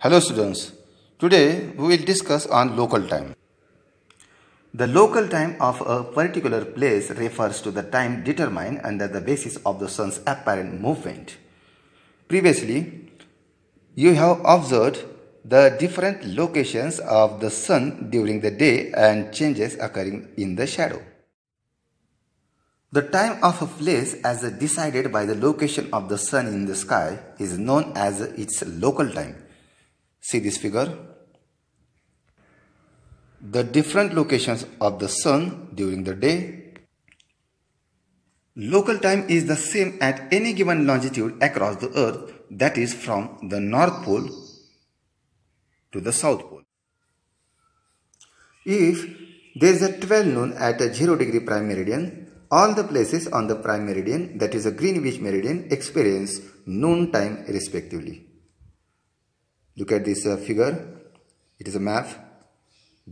Hello students, today we will discuss on local time. The local time of a particular place refers to the time determined under the basis of the sun's apparent movement. Previously, you have observed the different locations of the sun during the day and changes occurring in the shadow. The time of a place as decided by the location of the sun in the sky is known as its local time See this figure. The different locations of the sun during the day. Local time is the same at any given longitude across the earth that is from the North Pole to the South Pole. If there is a 12 noon at a 0 degree prime meridian, all the places on the prime meridian that is a Greenwich meridian experience noon time respectively. Look at this uh, figure. It is a map.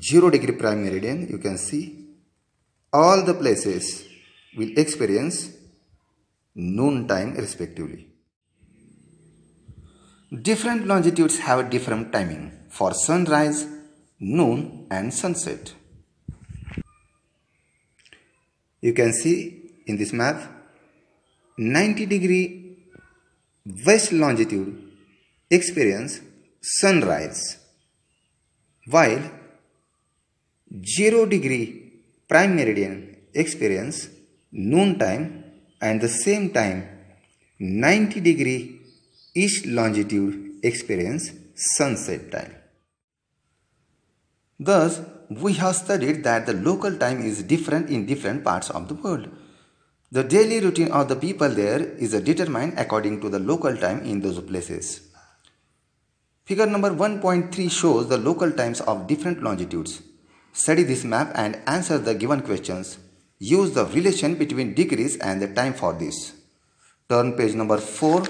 0 degree prime meridian. You can see all the places will experience noon time respectively. Different longitudes have a different timing for sunrise, noon and sunset. You can see in this map 90 degree west longitude experience sunrise while 0 degree prime meridian experience noontime and the same time 90 degree east longitude experience sunset time. Thus, we have studied that the local time is different in different parts of the world. The daily routine of the people there is determined according to the local time in those places. Figure number 1.3 shows the local times of different longitudes. Study this map and answer the given questions. Use the relation between degrees and the time for this. Turn page number 4,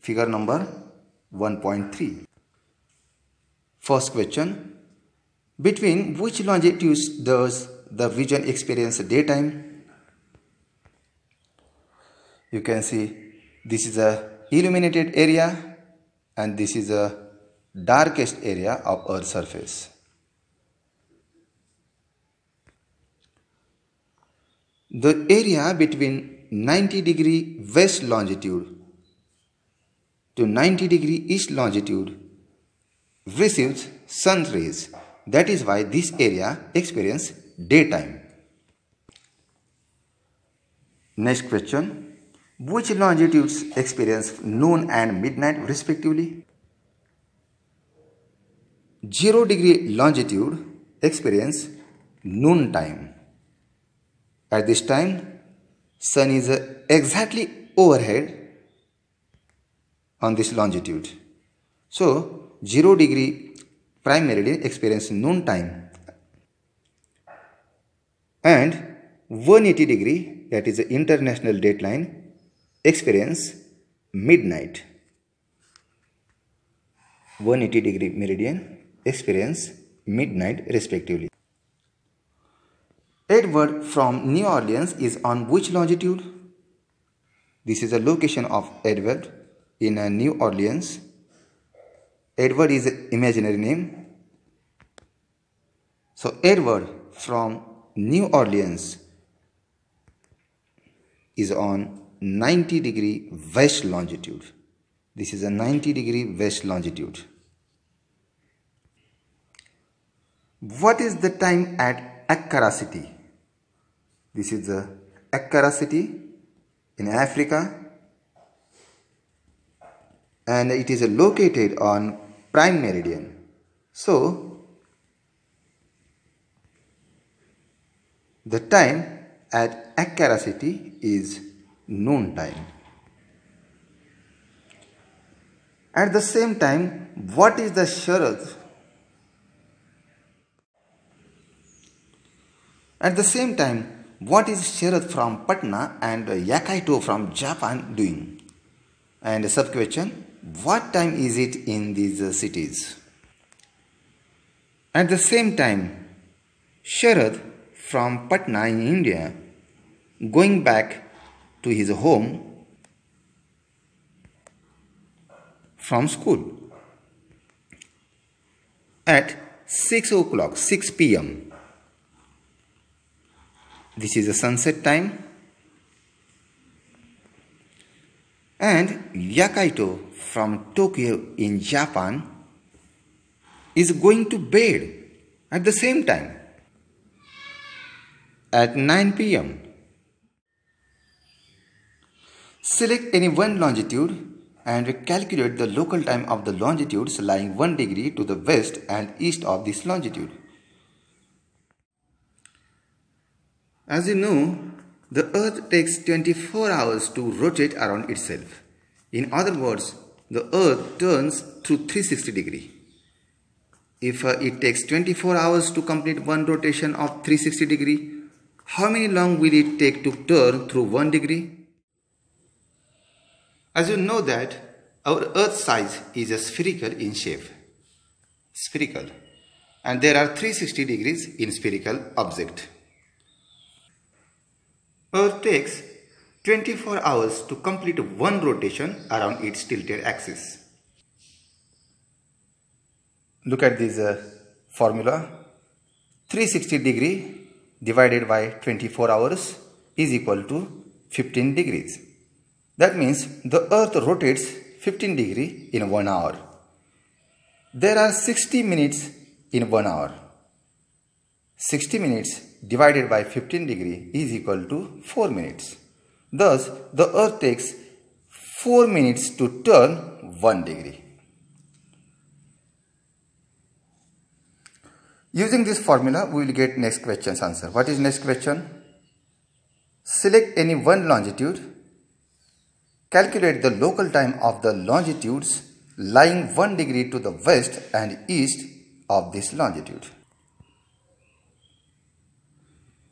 figure number 1.3. First question. Between which longitudes does the region experience daytime? You can see this is a illuminated area and this is the darkest area of Earth's surface. The area between 90 degree west longitude to 90 degree east longitude receives sun rays. That is why this area experiences daytime. Next question which longitudes experience noon and midnight respectively. 0 degree longitude experience noon time. At this time, sun is exactly overhead on this longitude. So, 0 degree primarily experience noon time and 180 degree that is the international dateline experience midnight 180 degree meridian experience midnight respectively. Edward from New Orleans is on which longitude? This is the location of Edward in uh, New Orleans. Edward is an imaginary name. So Edward from New Orleans is on 90 degree west longitude. This is a 90 degree west longitude. What is the time at Accra city? This is the Accra city in Africa and it is located on prime meridian. So, the time at Accra city is noon time. At the same time, what is the sharad? At the same time, what is Sharad from Patna and Yakaito from Japan doing? And a sub question, what time is it in these cities? At the same time, Sharad from Patna in India going back to his home from school. At 6 o'clock, 6 pm, this is the sunset time. And Yakaito from Tokyo in Japan is going to bed at the same time at 9 pm. Select any one longitude and calculate the local time of the longitudes lying 1 degree to the west and east of this longitude. As you know, the earth takes 24 hours to rotate around itself. In other words, the earth turns through 360 degree. If uh, it takes 24 hours to complete one rotation of 360 degree, how many long will it take to turn through 1 degree? As you know that our earth size is a spherical in shape. Spherical. And there are 360 degrees in spherical object. Earth takes 24 hours to complete one rotation around its tilted axis. Look at this uh, formula. 360 degree divided by 24 hours is equal to 15 degrees. That means the earth rotates 15 degree in 1 hour. There are 60 minutes in 1 hour. 60 minutes divided by 15 degree is equal to 4 minutes. Thus, the earth takes 4 minutes to turn 1 degree. Using this formula, we will get next question's answer. What is next question? Select any one longitude Calculate the local time of the longitudes lying 1 degree to the west and east of this longitude.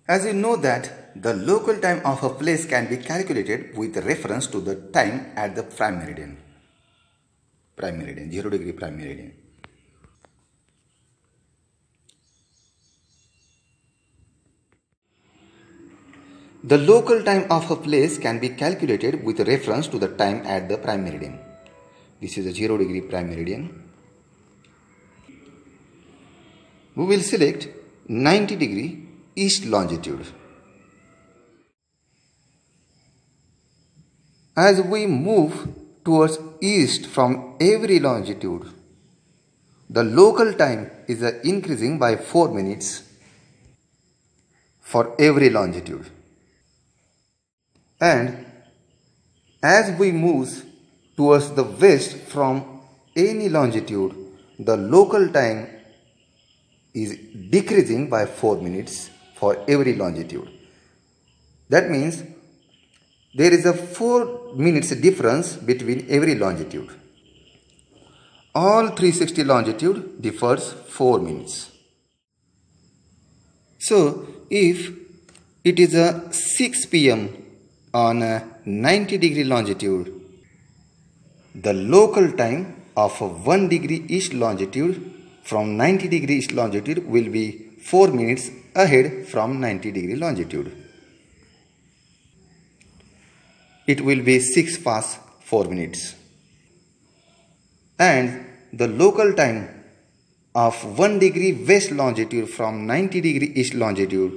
As you know that the local time of a place can be calculated with reference to the time at the prime meridian. Prime meridian, 0 degree prime meridian. The local time of a place can be calculated with reference to the time at the prime meridian. This is a 0 degree prime meridian. We will select 90 degree east longitude. As we move towards east from every longitude, the local time is increasing by 4 minutes for every longitude and as we move towards the west from any longitude, the local time is decreasing by 4 minutes for every longitude. That means there is a 4 minutes difference between every longitude. All 360 longitude differs 4 minutes. So if it is a 6 pm on a 90 degree longitude. The local time of 1 degree east longitude from 90 degree east longitude will be 4 minutes ahead from 90 degree longitude. It will be 6 past 4 minutes. And the local time of 1 degree west longitude from 90 degree east longitude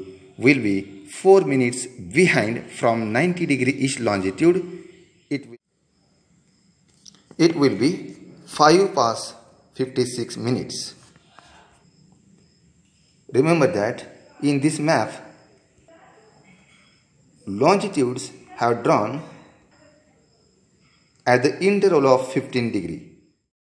will be 4 minutes behind from 90 degree east longitude. It will, it will be 5 past 56 minutes. Remember that in this map, longitudes have drawn at the interval of 15 degree.